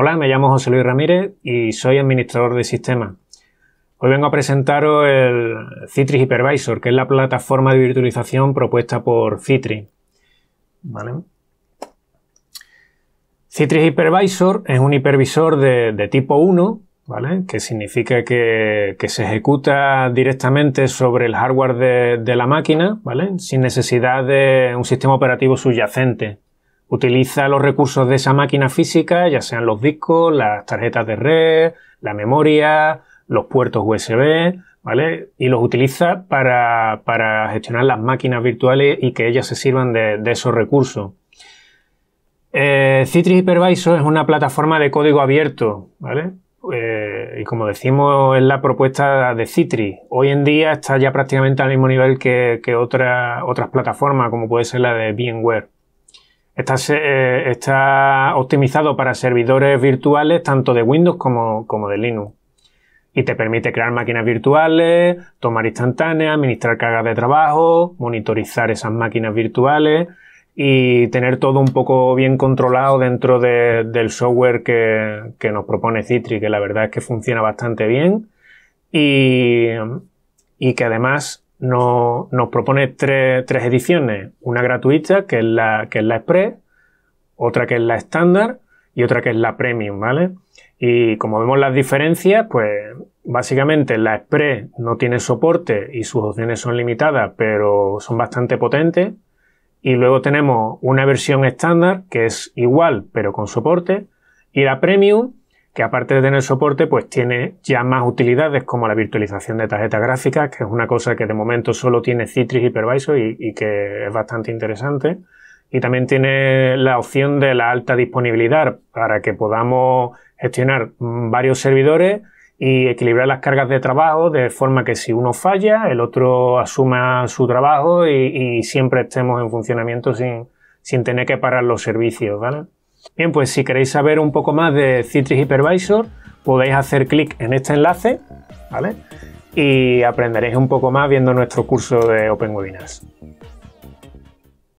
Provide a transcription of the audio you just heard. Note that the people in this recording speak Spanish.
Hola, me llamo José Luis Ramírez y soy administrador de sistemas. Hoy vengo a presentaros el Citrix Hypervisor, que es la plataforma de virtualización propuesta por Citrix. ¿Vale? Citrix Hypervisor es un hipervisor de, tipo 1, que significa que, se ejecuta directamente sobre el hardware de, la máquina, sin necesidad de un sistema operativo subyacente. Utiliza los recursos de esa máquina física, ya sean los discos, las tarjetas de red, la memoria, los puertos USB, ¿vale? Y los utiliza para, para gestionar las máquinas virtuales y que ellas se sirvan de, esos recursos. Eh, Citrix Hypervisor es una plataforma de código abierto, ¿vale? Eh, y como decimos, es la propuesta de Citrix. Hoy en día está ya prácticamente al mismo nivel que, que otra, otras plataformas, como puede ser la de VMware. Eh, está, optimizado para servidores virtuales tanto de Windows como, de Linux. Y te permite crear máquinas virtuales, tomar instantáneas, administrar cargas de trabajo, monitorizar esas máquinas virtuales y tener todo un poco bien controlado dentro del software que, nos propone Citrix, que la verdad es que funciona bastante bien y que además nos, propone tres, ediciones, una gratuita, que es la, que es la Express, otra que es la estándar y otra que es la Premium, ¿vale? Y como vemos las diferencias, pues básicamente la Express no tiene soporte y sus opciones son limitadas, pero son bastante potentes. Y luego tenemos una versión estándar que es igual, pero con soporte. Y la Premium, que aparte de tener soporte, pues tiene ya más utilidades como la virtualización de tarjetas gráficas, que es una cosa que de momento solo tiene Citrix Hypervisor y, y que es bastante interesante. Y también tiene la opción de la alta disponibilidad para que podamos gestionar varios servidores y equilibrar las cargas de trabajo de forma que si uno falla, el otro asuma su trabajo y, siempre estemos en funcionamiento sin, sin tener que parar los servicios, ¿vale? Bien, pues si queréis saber un poco más de Citrix Hypervisor, podéis hacer clic en este enlace, Y aprenderéis un poco más viendo nuestro curso de Open Webinars.